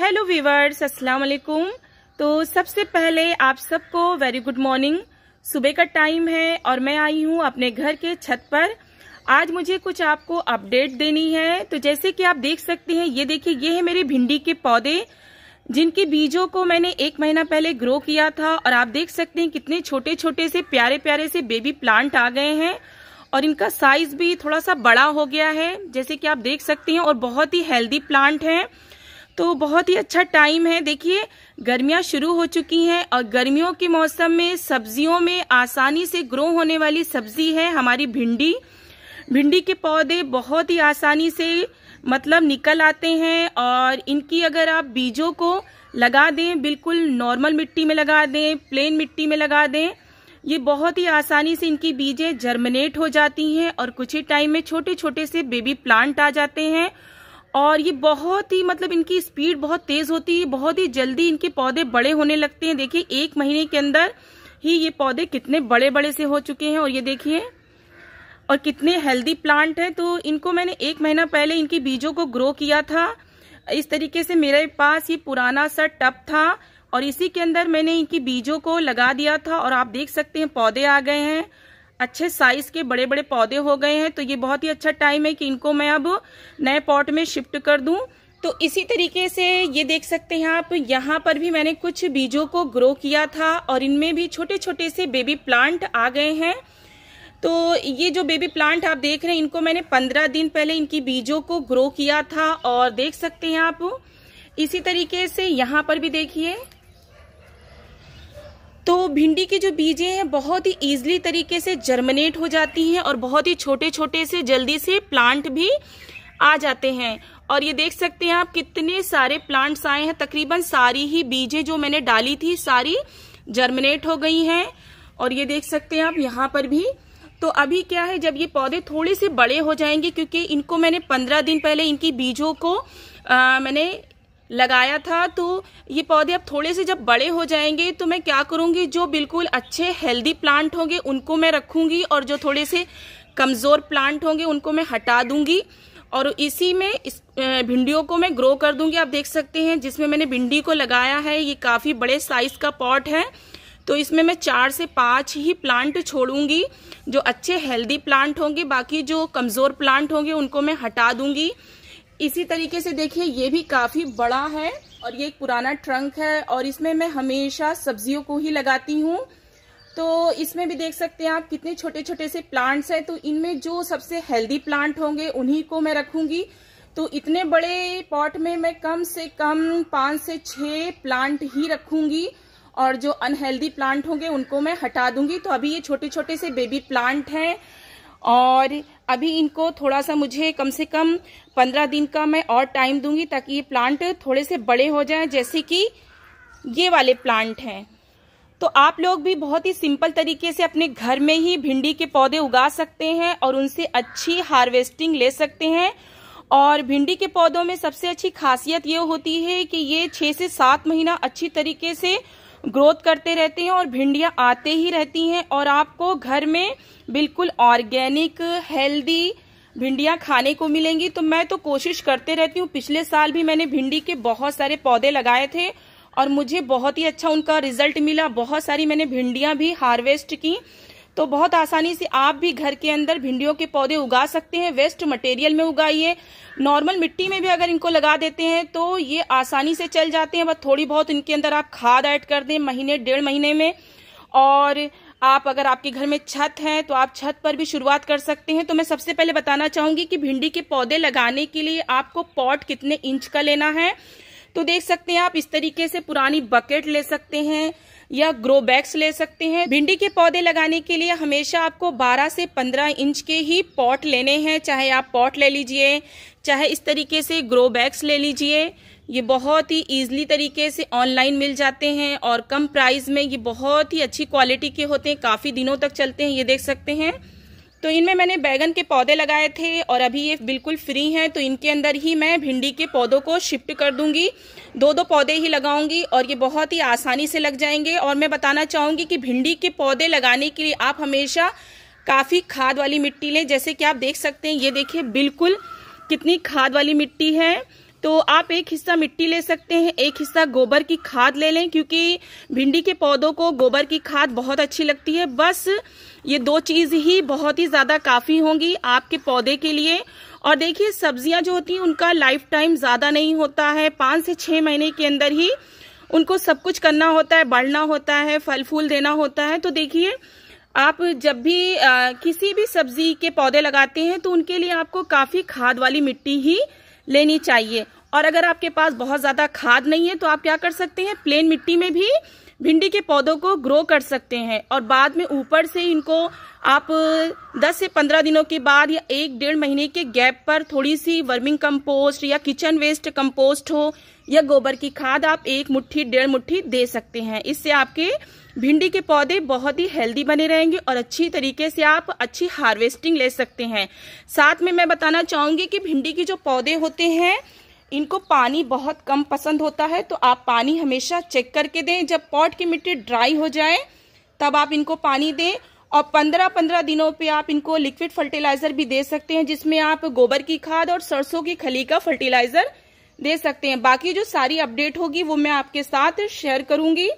hello viewers अस्सलाम वालेकुम तो सबसे पहले आप सबको वेरी गुड मॉर्निंग सुबह का टाइम है और मैं आई हूँ अपने घर के छत पर आज मुझे कुछ आपको अपडेट देनी है तो जैसे कि आप देख सकते हैं ये देखिए ये है मेरे भिंडी के पौधे जिनके बीजों को मैंने एक महीना पहले ग्रो किया था और आप देख सकते हैं कितने छोटे छोटे से प्यारे प्यारे से बेबी प्लांट आ गए हैं और इनका साइज भी थोड़ा सा बड़ा हो गया है जैसे कि आप देख सकते हैं और बहुत ही हेल्दी प्लांट हैं तो बहुत ही अच्छा टाइम है देखिए गर्मियां शुरू हो चुकी हैं और गर्मियों के मौसम में सब्जियों में आसानी से ग्रो होने वाली सब्जी है हमारी भिंडी भिंडी के पौधे बहुत ही आसानी से मतलब निकल आते हैं और इनकी अगर आप बीजों को लगा दें बिल्कुल नॉर्मल मिट्टी में लगा दें प्लेन मिट्टी में लगा दें ये बहुत ही आसानी से इनकी बीजें जर्मिनेट हो जाती हैं और कुछ ही टाइम में छोटे छोटे से बेबी प्लांट आ जाते हैं और ये बहुत ही मतलब इनकी स्पीड बहुत तेज होती है बहुत ही जल्दी इनके पौधे बड़े होने लगते हैं देखिए एक महीने के अंदर ही ये पौधे कितने बड़े बड़े से हो चुके हैं और ये देखिए और कितने हेल्दी प्लांट हैं तो इनको मैंने एक महीना पहले इनके बीजों को ग्रो किया था इस तरीके से मेरे पास ये पुराना सा टप था और इसी के अंदर मैंने इनकी बीजों को लगा दिया था और आप देख सकते हैं पौधे आ गए हैं अच्छे साइज के बड़े बड़े पौधे हो गए हैं तो ये बहुत ही अच्छा टाइम है कि इनको मैं अब नए पॉट में शिफ्ट कर दूं तो इसी तरीके से ये देख सकते हैं आप यहाँ पर भी मैंने कुछ बीजों को ग्रो किया था और इनमें भी छोटे छोटे से बेबी प्लांट आ गए हैं तो ये जो बेबी प्लांट आप देख रहे हैं इनको मैंने पंद्रह दिन पहले इनकी बीजों को ग्रो किया था और देख सकते हैं आप इसी तरीके से यहाँ पर भी देखिए तो भिंडी के जो बीजे हैं बहुत ही ईजली तरीके से जर्मिनेट हो जाती हैं और बहुत ही छोटे छोटे से जल्दी से प्लांट भी आ जाते हैं और ये देख सकते हैं आप कितने सारे प्लांट्स आए हैं तकरीबन सारी ही बीजे जो मैंने डाली थी सारी जर्मिनेट हो गई हैं और ये देख सकते हैं आप यहाँ पर भी तो अभी क्या है जब ये पौधे थोड़े से बड़े हो जाएंगे क्योंकि इनको मैंने पंद्रह दिन पहले इनकी बीजों को आ, मैंने लगाया था तो ये पौधे अब थोड़े से जब बड़े हो जाएंगे तो मैं क्या करूँगी जो बिल्कुल अच्छे हेल्दी प्लांट होंगे उनको मैं रखूँगी और जो थोड़े से कमज़ोर प्लांट होंगे उनको मैं हटा दूँगी और इसी में इस भिंडियों को मैं ग्रो कर दूंगी आप देख सकते हैं जिसमें मैंने भिंडी को लगाया है ये काफ़ी बड़े साइज का पॉट है तो इसमें मैं चार से पाँच ही प्लांट छोड़ूंगी जो अच्छे हेल्दी प्लांट होंगे बाकी जो कमज़ोर प्लांट होंगे उनको मैं हटा दूंगी इसी तरीके से देखिए ये भी काफी बड़ा है और ये एक पुराना ट्रंक है और इसमें मैं हमेशा सब्जियों को ही लगाती हूँ तो इसमें भी देख सकते हैं आप कितने छोटे छोटे से प्लांट्स हैं तो इनमें जो सबसे हेल्दी प्लांट होंगे उन्हीं को मैं रखूंगी तो इतने बड़े पॉट में मैं कम से कम पाँच से छः प्लांट ही रखूंगी और जो अनहेल्दी प्लांट होंगे उनको मैं हटा दूंगी तो अभी ये छोटे छोटे से बेबी प्लांट हैं और अभी इनको थोड़ा सा मुझे कम से कम पंद्रह दिन का मैं और टाइम दूंगी ताकि ये प्लांट थोड़े से बड़े हो जाए जैसे कि ये वाले प्लांट हैं तो आप लोग भी बहुत ही सिंपल तरीके से अपने घर में ही भिंडी के पौधे उगा सकते हैं और उनसे अच्छी हार्वेस्टिंग ले सकते हैं और भिंडी के पौधों में सबसे अच्छी खासियत ये होती है कि ये छः से सात महीना अच्छी तरीके से ग्रोथ करते रहते हैं और भिंडियाँ आते ही रहती हैं और आपको घर में बिल्कुल ऑर्गेनिक हेल्दी भिंडियाँ खाने को मिलेंगी तो मैं तो कोशिश करते रहती हूँ पिछले साल भी मैंने भिंडी के बहुत सारे पौधे लगाए थे और मुझे बहुत ही अच्छा उनका रिजल्ट मिला बहुत सारी मैंने भिंडियाँ भी हार्वेस्ट की तो बहुत आसानी से आप भी घर के अंदर भिंडियों के पौधे उगा सकते हैं वेस्ट मटेरियल में उगाइए नॉर्मल मिट्टी में भी अगर इनको लगा देते हैं तो ये आसानी से चल जाते हैं बस थोड़ी बहुत इनके अंदर आप खाद ऐड कर दें महीने डेढ़ महीने में और आप अगर आपके घर में छत है तो आप छत पर भी शुरुआत कर सकते हैं तो मैं सबसे पहले बताना चाहूंगी कि भिंडी के पौधे लगाने के लिए आपको पॉट कितने इंच का लेना है तो देख सकते हैं आप इस तरीके से पुरानी बकेट ले सकते हैं या ग्रो बैग्स ले सकते हैं भिंडी के पौधे लगाने के लिए हमेशा आपको 12 से 15 इंच के ही पॉट लेने हैं चाहे आप पॉट ले लीजिए चाहे इस तरीके से ग्रो बैग्स ले लीजिए ये बहुत ही ईजिली तरीके से ऑनलाइन मिल जाते हैं और कम प्राइस में ये बहुत ही अच्छी क्वालिटी के होते हैं काफ़ी दिनों तक चलते हैं ये देख सकते हैं तो इनमें मैंने बैगन के पौधे लगाए थे और अभी ये बिल्कुल फ्री हैं तो इनके अंदर ही मैं भिंडी के पौधों को शिफ्ट कर दूंगी दो दो पौधे ही लगाऊंगी और ये बहुत ही आसानी से लग जाएंगे और मैं बताना चाहूँगी कि भिंडी के पौधे लगाने के लिए आप हमेशा काफ़ी खाद वाली मिट्टी लें जैसे कि आप देख सकते हैं ये देखिए बिल्कुल कितनी खाद वाली मिट्टी है तो आप एक हिस्सा मिट्टी ले सकते हैं एक हिस्सा गोबर की खाद ले लें क्योंकि भिंडी के पौधों को गोबर की खाद बहुत अच्छी लगती है बस ये दो चीज़ ही बहुत ही ज़्यादा काफ़ी होंगी आपके पौधे के लिए और देखिए सब्जियां जो होती हैं उनका लाइफ टाइम ज़्यादा नहीं होता है पाँच से छः महीने के अंदर ही उनको सब कुछ करना होता है बढ़ना होता है फल फूल देना होता है तो देखिए आप जब भी आ, किसी भी सब्जी के पौधे लगाते हैं तो उनके लिए आपको काफ़ी खाद वाली मिट्टी ही लेनी चाहिए और अगर आपके पास बहुत ज़्यादा खाद नहीं है तो आप क्या कर सकते हैं प्लेन मिट्टी में भी भिंडी के पौधों को ग्रो कर सकते हैं और बाद में ऊपर से इनको आप 10 से 15 दिनों के बाद या एक डेढ़ महीने के गैप पर थोड़ी सी वर्मिंग कंपोस्ट या किचन वेस्ट कंपोस्ट हो या गोबर की खाद आप एक मुट्ठी डेढ़ मुट्ठी दे सकते हैं इससे आपके भिंडी के पौधे बहुत ही हेल्दी बने रहेंगे और अच्छी तरीके से आप अच्छी हार्वेस्टिंग ले सकते हैं साथ में मैं बताना चाहूंगी कि भिंडी के जो पौधे होते हैं इनको पानी बहुत कम पसंद होता है तो आप पानी हमेशा चेक करके दें जब पॉट की मिट्टी ड्राई हो जाए तब आप इनको पानी दें और पंद्रह पंद्रह दिनों पे आप इनको लिक्विड फर्टिलाइजर भी दे सकते हैं जिसमें आप गोबर की खाद और सरसों की खली का फर्टिलाइजर दे सकते हैं बाकी जो सारी अपडेट होगी वो मैं आपके साथ शेयर करूंगी